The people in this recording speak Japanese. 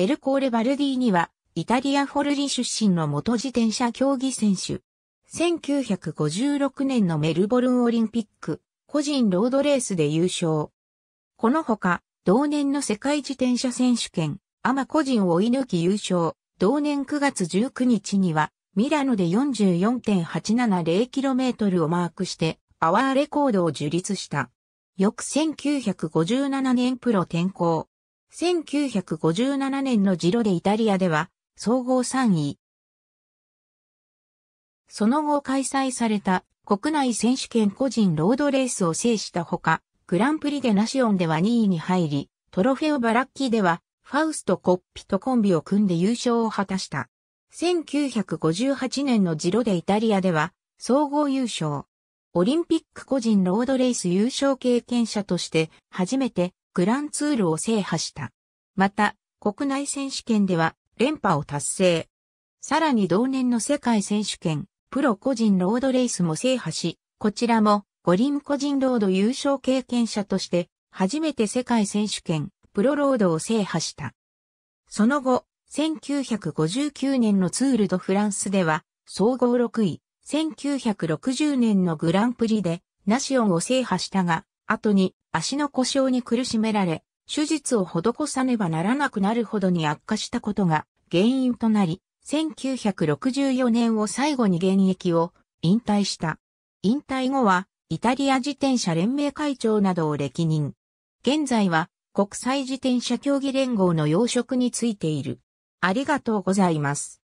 エルコーレ・バルディには、イタリア・フォルリ出身の元自転車競技選手。1956年のメルボルンオリンピック、個人ロードレースで優勝。このほか、同年の世界自転車選手権、アマ個人を追い抜き優勝。同年9月19日には、ミラノで 44.870km をマークして、アワーレコードを樹立した。翌1957年プロ転向。1957年のジロでイタリアでは総合3位。その後開催された国内選手権個人ロードレースを制したほか、グランプリでナシオンでは2位に入り、トロフェオバラッキーではファウスト・コッピとコンビを組んで優勝を果たした。1958年のジロでイタリアでは総合優勝。オリンピック個人ロードレース優勝経験者として初めてグランツールを制覇した。また、国内選手権では連覇を達成。さらに同年の世界選手権、プロ個人ロードレースも制覇し、こちらも五輪個人ロード優勝経験者として、初めて世界選手権、プロロードを制覇した。その後、1959年のツールドフランスでは、総合6位、1960年のグランプリで、ナシオンを制覇したが、後に足の故障に苦しめられ、手術を施さねばならなくなるほどに悪化したことが原因となり、1964年を最後に現役を引退した。引退後は、イタリア自転車連盟会長などを歴任。現在は、国際自転車競技連合の要職についている。ありがとうございます。